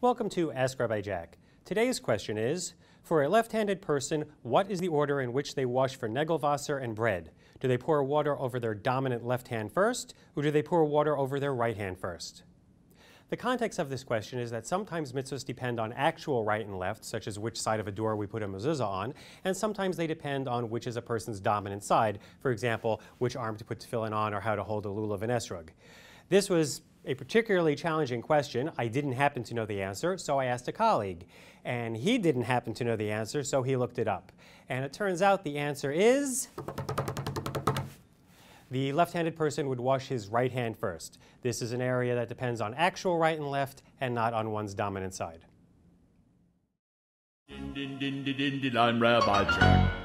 Welcome to Ask Rabbi Jack. Today's question is, for a left-handed person, what is the order in which they wash for Negelwasser and bread? Do they pour water over their dominant left hand first, or do they pour water over their right hand first? The context of this question is that sometimes mitzvahs depend on actual right and left, such as which side of a door we put a mezuzah on, and sometimes they depend on which is a person's dominant side, for example, which arm to put tefillin on or how to hold a lulav and esrog. This was a particularly challenging question. I didn't happen to know the answer, so I asked a colleague. And he didn't happen to know the answer, so he looked it up. And it turns out the answer is the left-handed person would wash his right hand first. This is an area that depends on actual right and left and not on one's dominant side. Din, din, din,